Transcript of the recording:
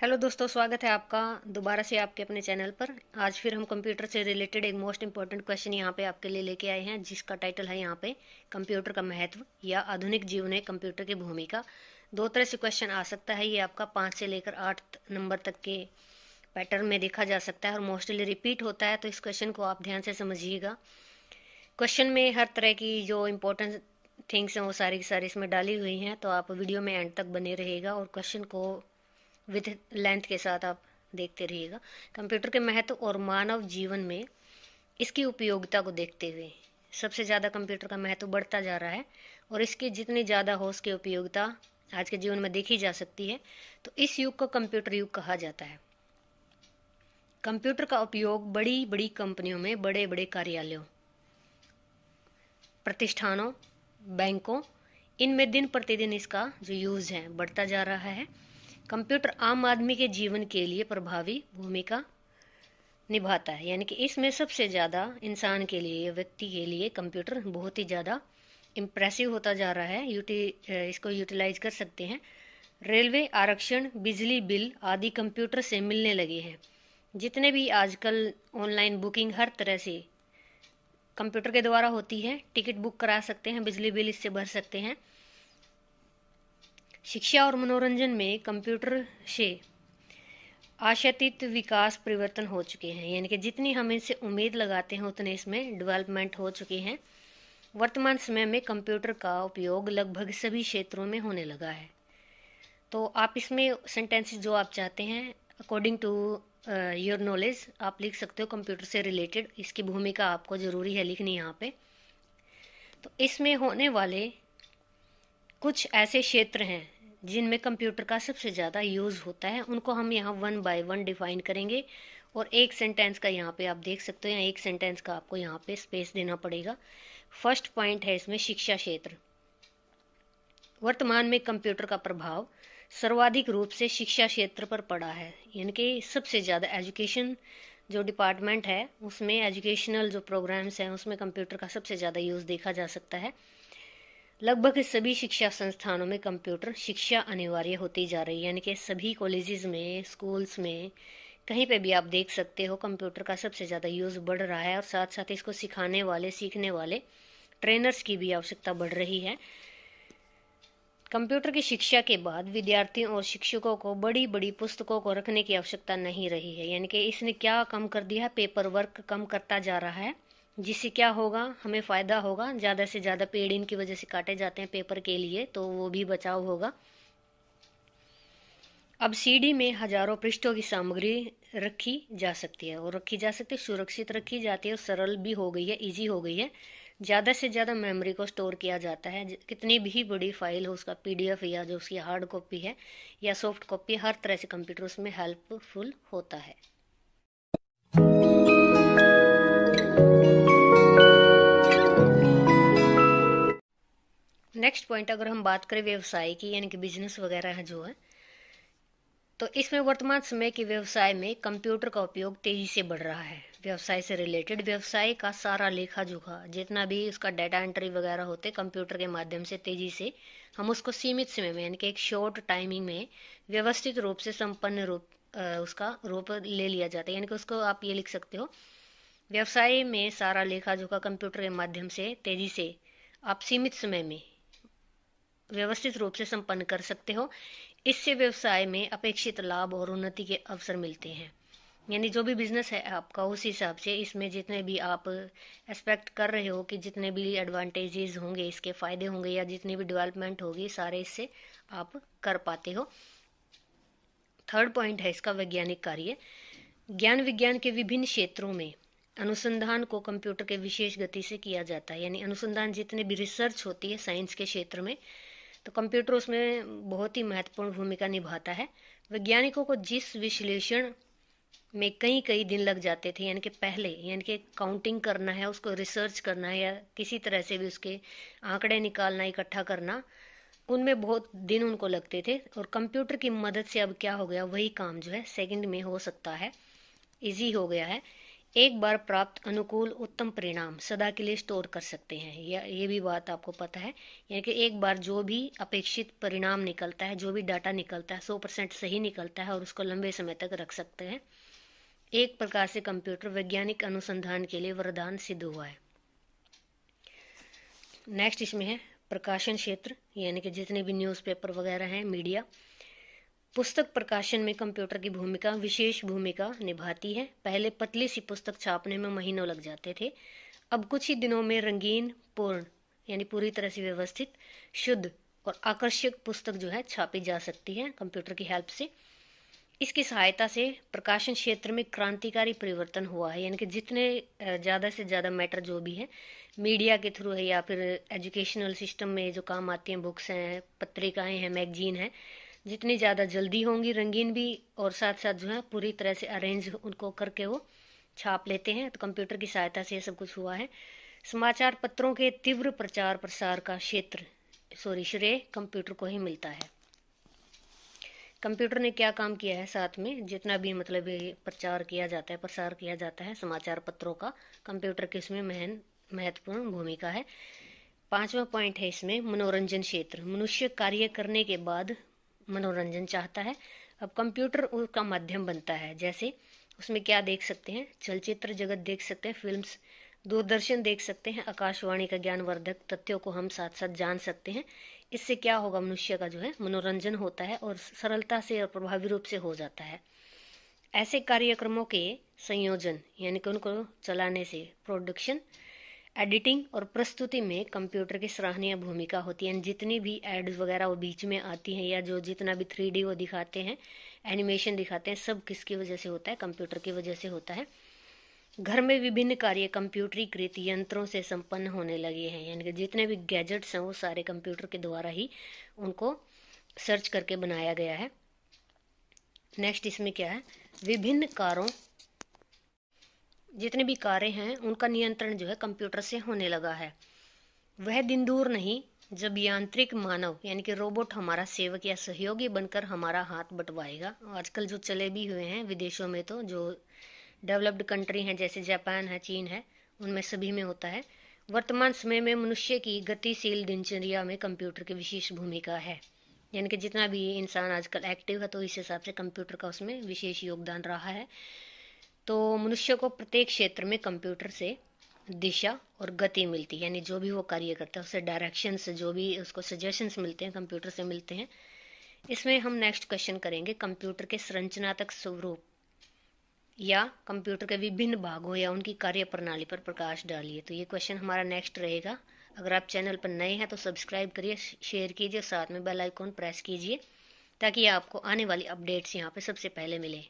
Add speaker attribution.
Speaker 1: hello दोस्तों स्वागत है आपका दोबारा से आपके अपने चैनल पर आज फिर हम कंप्यूटर से रिलेटेड एक मोस्ट इम्पॉर्टेंट क्वेश्चन यहाँ पे आपके लिए लेके आए हैं जिसका टाइटल है यहाँ पे कंप्यूटर का महत्व या आधुनिक जीवन में कंप्यूटर की भूमिका दो तरह से क्वेश्चन आ सकता है ये आपका पाँच से लेकर आठ नंबर तक के पैटर्न में देखा जा सकता है और मोस्टली रिपीट होता है तो इस क्वेश्चन को आप ध्यान से समझिएगा क्वेश्चन में हर तरह की जो इम्पोर्टेंट थिंग्स हैं वो सारी की सारी इसमें डाली हुई हैं तो आप वीडियो में एंड तक बने रहेगा और क्वेश्चन को विद लेंथ के साथ आप देखते रहिएगा कंप्यूटर के महत्व और मानव जीवन में इसकी उपयोगिता को देखते हुए सबसे ज़्यादा कंप्यूटर का महत्व बढ़ता जा रहा है और इसकी जितनी ज़्यादा हो उसकी उपयोगिता आज के जीवन में देखी जा सकती है तो इस युग को कंप्यूटर युग कहा जाता है कंप्यूटर का उपयोग बड़ी बड़ी कंपनियों में बड़े बड़े कार्यालयों प्रतिष्ठानों बैंकों इनमें दिन प्रतिदिन इसका जो यूज़ है बढ़ता जा रहा है कंप्यूटर आम आदमी के जीवन के लिए प्रभावी भूमिका निभाता है यानी कि इसमें सबसे ज़्यादा इंसान के लिए व्यक्ति के लिए कंप्यूटर बहुत ही ज़्यादा इम्प्रेसिव होता जा रहा है यूटी इसको यूटिलाइज कर सकते हैं रेलवे आरक्षण बिजली बिल आदि कंप्यूटर से मिलने लगे हैं जितने भी आजकल ऑनलाइन बुकिंग हर तरह से कंप्यूटर के द्वारा होती है टिकट बुक करा सकते हैं बिजली बिल इससे भर सकते हैं शिक्षा और मनोरंजन में कंप्यूटर से आशातीत विकास परिवर्तन हो चुके हैं यानी कि जितनी हम इनसे उम्मीद लगाते हैं उतने इसमें डेवलपमेंट हो चुके हैं वर्तमान समय में कंप्यूटर का उपयोग लगभग सभी क्षेत्रों में होने लगा है तो आप इसमें सेंटेंसेस जो आप चाहते हैं अकॉर्डिंग टू योर नॉलेज आप लिख सकते हो कंप्यूटर से रिलेटेड इसकी भूमिका आपको ज़रूरी है लिखनी यहाँ पे तो इसमें होने वाले कुछ ऐसे क्षेत्र हैं जिनमें कंप्यूटर का सबसे ज़्यादा यूज़ होता है उनको हम यहाँ वन बाय वन डिफाइन करेंगे और एक सेंटेंस का यहाँ पे आप देख सकते हो यहाँ एक सेंटेंस का आपको यहाँ पे स्पेस देना पड़ेगा फर्स्ट पॉइंट है इसमें शिक्षा क्षेत्र वर्तमान में कंप्यूटर का प्रभाव सर्वाधिक रूप से शिक्षा क्षेत्र पर पड़ा है यानी कि सबसे ज़्यादा एजुकेशन जो डिपार्टमेंट है उसमें एजुकेशनल जो प्रोग्राम्स हैं उसमें कंप्यूटर का सबसे ज़्यादा यूज़ देखा जा सकता है लगभग सभी शिक्षा संस्थानों में कंप्यूटर शिक्षा अनिवार्य होती जा रही है यानी कि सभी कॉलेजेस में स्कूल्स में कहीं पे भी आप देख सकते हो कंप्यूटर का सबसे ज़्यादा यूज़ बढ़ रहा है और साथ साथ इसको सिखाने वाले सीखने वाले ट्रेनर्स की भी आवश्यकता बढ़ रही है कंप्यूटर की शिक्षा के बाद विद्यार्थियों और शिक्षकों को बड़ी बड़ी पुस्तकों को रखने की आवश्यकता नहीं रही है यानी कि इसने क्या कम कर दिया है पेपर वर्क कम करता जा रहा है जिससे क्या होगा हमें फ़ायदा होगा ज़्यादा से ज़्यादा पेड़ इनकी वजह से काटे जाते हैं पेपर के लिए तो वो भी बचाव होगा अब सीडी में हजारों पृष्ठों की सामग्री रखी जा सकती है और रखी जा सकती है सुरक्षित रखी जाती है और सरल भी हो गई है इजी हो गई है ज़्यादा से ज़्यादा मेमोरी को स्टोर किया जाता है कितनी भी बड़ी फाइल हो उसका पीडीएफ या जो उसकी हार्ड कॉपी है या सॉफ्ट कॉपी हर तरह से कंप्यूटर उसमें हेल्पफुल होता है नेक्स्ट पॉइंट अगर हम बात करें व्यवसाय की यानी कि बिजनेस वगैरह है जो है तो इसमें वर्तमान समय के व्यवसाय में कंप्यूटर का उपयोग तेजी से बढ़ रहा है व्यवसाय से रिलेटेड व्यवसाय का सारा लेखा जोखा जितना भी उसका डाटा एंट्री वगैरह होते कंप्यूटर के माध्यम से तेजी से हम उसको सीमित समय में यानी कि एक शॉर्ट टाइमिंग में व्यवस्थित रूप से संपन्न रूप उसका रूप ले लिया जाता है यानी कि उसको आप ये लिख सकते हो व्यवसाय में सारा लेखा जोखा कंप्यूटर के माध्यम से तेजी से आप सीमित समय में व्यवस्थित रूप से संपन्न कर सकते हो इससे व्यवसाय में अपेक्षित लाभ और उन्नति के अवसर मिलते हैं यानी जो भी बिजनेस है आपका उस हिसाब से इसमें जितने भी आप एक्सपेक्ट कर रहे हो कि जितने भी एडवांटेजेस होंगे इसके फ़ायदे होंगे या जितनी भी डेवलपमेंट होगी सारे इससे आप कर पाते हो थर्ड पॉइंट है इसका वैज्ञानिक कार्य ज्ञान विज्ञान के विभिन्न क्षेत्रों में अनुसंधान को कंप्यूटर के विशेष गति से किया जाता है यानी अनुसंधान जितने भी रिसर्च होती है साइंस के क्षेत्र में तो कंप्यूटर उसमें बहुत ही महत्वपूर्ण भूमिका निभाता है वैज्ञानिकों को जिस विश्लेषण में कई कई दिन लग जाते थे यानी कि पहले यानी कि काउंटिंग करना है उसको रिसर्च करना है या किसी तरह से भी उसके आंकड़े निकालना इकट्ठा करना उनमें बहुत दिन उनको लगते थे और कंप्यूटर की मदद से अब क्या हो गया वही काम जो है सेकंड में हो सकता है इजी हो गया है एक बार प्राप्त अनुकूल उत्तम परिणाम सदा के लिए स्टोर कर सकते हैं यह ये भी बात आपको पता है यानी कि एक बार जो भी अपेक्षित परिणाम निकलता है जो भी डाटा निकलता है सौ परसेंट सही निकलता है और उसको लंबे समय तक रख सकते हैं एक प्रकार से कंप्यूटर वैज्ञानिक अनुसंधान के लिए वरदान सिद्ध हुआ है नेक्स्ट इसमें है प्रकाशन क्षेत्र यानी कि जितने भी न्यूज़पेपर वगैरह हैं मीडिया पुस्तक प्रकाशन में कंप्यूटर की भूमिका विशेष भूमिका निभाती है पहले पतली सी पुस्तक छापने में महीनों लग जाते थे अब कुछ ही दिनों में रंगीन पूर्ण यानी पूरी तरह से व्यवस्थित शुद्ध और आकर्षक पुस्तक जो है छापी जा सकती है कंप्यूटर की हेल्प से इसकी सहायता से प्रकाशन क्षेत्र में क्रांतिकारी परिवर्तन हुआ है यानी कि जितने ज़्यादा से ज़्यादा मैटर जो भी है मीडिया के थ्रू है या फिर एजुकेशनल सिस्टम में जो काम आती हैं बुक्स हैं पत्रिकाएं हैं मैगजीन हैं जितनी ज़्यादा जल्दी होंगी रंगीन भी और साथ साथ जो है पूरी तरह से अरेंज उनको करके वो छाप लेते हैं तो कंप्यूटर की सहायता से ये सब कुछ हुआ है समाचार पत्रों के तीव्र प्रचार प्रसार का क्षेत्र सॉरी श्रेय कंप्यूटर को ही मिलता है कंप्यूटर ने क्या काम किया है साथ में जितना भी मतलब प्रचार किया जाता है प्रसार किया जाता है समाचार पत्रों का कंप्यूटर की इसमें महन महत्वपूर्ण भूमिका है पांचवा पॉइंट है इसमें मनोरंजन क्षेत्र मनुष्य कार्य करने के बाद मनोरंजन चाहता है अब कंप्यूटर उसका माध्यम बनता है जैसे उसमें क्या देख सकते हैं चलचित्र जगत देख सकते हैं फिल्म्स दूरदर्शन देख सकते हैं आकाशवाणी का ज्ञानवर्धक तथ्यों को हम साथ साथ जान सकते हैं इससे क्या होगा मनुष्य का जो है मनोरंजन होता है और सरलता से और प्रभावी रूप से हो जाता है ऐसे कार्यक्रमों के संयोजन यानी कि उनको चलाने से प्रोडक्शन एडिटिंग और प्रस्तुति में कंप्यूटर की सराहनीय भूमिका होती है जितनी भी एड्स वगैरह वो बीच में आती हैं या जो जितना भी थ्री वो दिखाते हैं एनिमेशन दिखाते हैं सब किसकी वजह से होता है कंप्यूटर की वजह से होता है घर में विभिन्न कार्य कंप्यूटरीकृत यंत्रों से संपन्न होने लगे हैं यानी कि जितने भी गैजेट्स हैं वो सारे कंप्यूटर के द्वारा ही उनको सर्च करके बनाया गया है नेक्स्ट इसमें क्या है विभिन्न कारों जितने भी कार्य हैं उनका नियंत्रण जो है कंप्यूटर से होने लगा है वह दिन दूर नहीं जब यांत्रिक मानव यानी कि रोबोट हमारा सेवक या सहयोगी बनकर हमारा हाथ बटवाएगा आजकल जो चले भी हुए हैं विदेशों में तो जो डेवलप्ड कंट्री हैं जैसे जापान है चीन है उनमें सभी में होता है वर्तमान समय में मनुष्य की गतिशील दिनचर्या में कंप्यूटर की विशेष भूमिका है यानी कि जितना भी इंसान आजकल एक्टिव है तो इस हिसाब से कंप्यूटर का उसमें विशेष योगदान रहा है तो मनुष्य को प्रत्येक क्षेत्र में कंप्यूटर से दिशा और गति मिलती है यानी जो भी वो कार्य करता है उसे डायरेक्शन जो भी उसको सजेशंस मिलते हैं कंप्यूटर से मिलते हैं इसमें हम नेक्स्ट क्वेश्चन करेंगे कंप्यूटर के संरचनात्मक स्वरूप या कंप्यूटर के विभिन्न भागों या उनकी कार्य प्रणाली पर प्रकाश डालिए तो ये क्वेश्चन हमारा नेक्स्ट रहेगा अगर आप चैनल पर नए हैं तो सब्सक्राइब करिए शेयर कीजिए साथ में बेल आइकॉन प्रेस कीजिए ताकि आपको आने वाली अपडेट्स यहाँ पे सबसे पहले मिलें